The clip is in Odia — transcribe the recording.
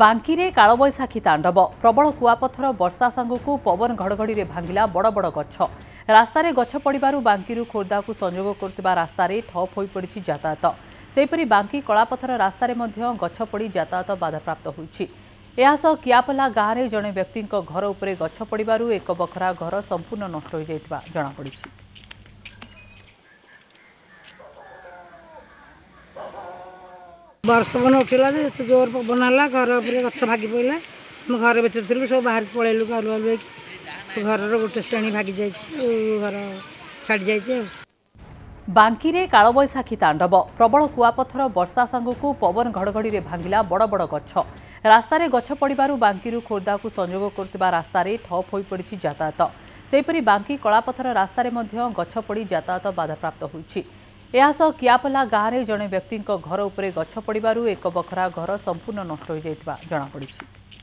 ବାଙ୍କିରେ କାଳବୈଶାଖୀ ତାଣ୍ଡବ ପ୍ରବଳ କୁଆପଥର ବର୍ଷା ସାଙ୍ଗକୁ ପବନ ଘଡ଼ଘଡ଼ିରେ ଭାଙ୍ଗିଲା ବଡ଼ ବଡ଼ ଗଛ ରାସ୍ତାରେ ଗଛ ପଡ଼ିବାରୁ ବାଙ୍କିରୁ ଖୋର୍ଦ୍ଧାକୁ ସଂଯୋଗ କରୁଥିବା ରାସ୍ତାରେ ଠପ୍ ହୋଇପଡ଼ିଛି ଯାତାୟତ ସେହିପରି ବାଙ୍କି କଳାପଥର ରାସ୍ତାରେ ମଧ୍ୟ ଗଛ ପଡ଼ି ଯାତାୟତ ବାଧାପ୍ରାପ୍ତ ହୋଇଛି ଏହାସହ କିଆପଲା ଗାଁରେ ଜଣେ ବ୍ୟକ୍ତିଙ୍କ ଘର ଉପରେ ଗଛ ପଡ଼ିବାରୁ ଏକ ବଖରା ଘର ସମ୍ପୂର୍ଣ୍ଣ ନଷ୍ଟ ହୋଇଯାଇଥିବା ଜଣାପଡ଼ିଛି ବର୍ଷ ବର୍ଷପବନ ଉଠିଲା ଯେ ଏତେ ଜୋର ପବନ ହେଲା ଘର ଉପରେ ଗଛ ଭାଗି ପଡ଼ିଲା ମୁଁ ଘର ଭିତରେ ଥିଲୁ ସବୁ ବାହାରକୁ ପଳେଇଲୁ ଘରୁ ଘରୁ ହୋଇକି ଘରର ଗୋଟେ ଶ୍ରେଣୀ ଭାଗିଯାଇଛି ଘର ଛାଡ଼ି ଯାଇଛି ଆଉ ବାଙ୍କିରେ କାଳବୈଶାଖୀ ତାଣ୍ଡବ ପ୍ରବଳ କୁଆପଥର ବର୍ଷା ସାଙ୍ଗକୁ ପବନ ଘଡ଼ଘଡ଼ିରେ ଭାଙ୍ଗିଲା ବଡ଼ ବଡ଼ ଗଛ ରାସ୍ତାରେ ଗଛ ପଡ଼ିବାରୁ ବାଙ୍କିରୁ ଖୋର୍ଦ୍ଧାକୁ ସଂଯୋଗ କରୁଥିବା ରାସ୍ତାରେ ଠପ୍ ହୋଇପଡ଼ିଛି ଯାତାୟତ ସେହିପରି ବାଙ୍କି କଳାପଥର ରାସ୍ତାରେ ମଧ୍ୟ ଗଛ ପଡ଼ି ଯାତାୟତ ବାଧାପ୍ରାପ୍ତ ହୋଇଛି ଏହାସହ କିଆପଲା ଗାଁରେ ଜଣେ ବ୍ୟକ୍ତିଙ୍କ ଘର ଉପରେ ଗଛ ପଡ଼ିବାରୁ ଏକ ବଖରା ଘର ସମ୍ପୂର୍ଣ୍ଣ ନଷ୍ଟ ହୋଇଯାଇଥିବା ଜଣାପଡ଼ିଛି